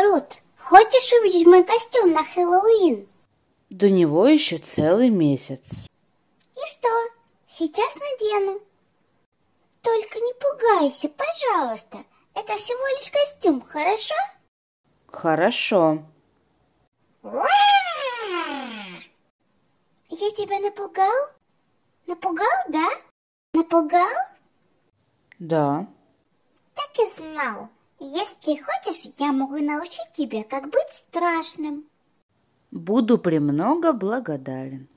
наоборот. Хочешь увидеть мой костюм на Хэллоуин? До него еще целый месяц. И что? Сейчас надену. Только не пугайся, пожалуйста. Это всего лишь костюм, хорошо? Хорошо. Я тебя напугал? Напугал, да? Напугал? Да. Так и знал. Если хочешь, я могу научить тебя, как быть страшным. Буду премного благодарен.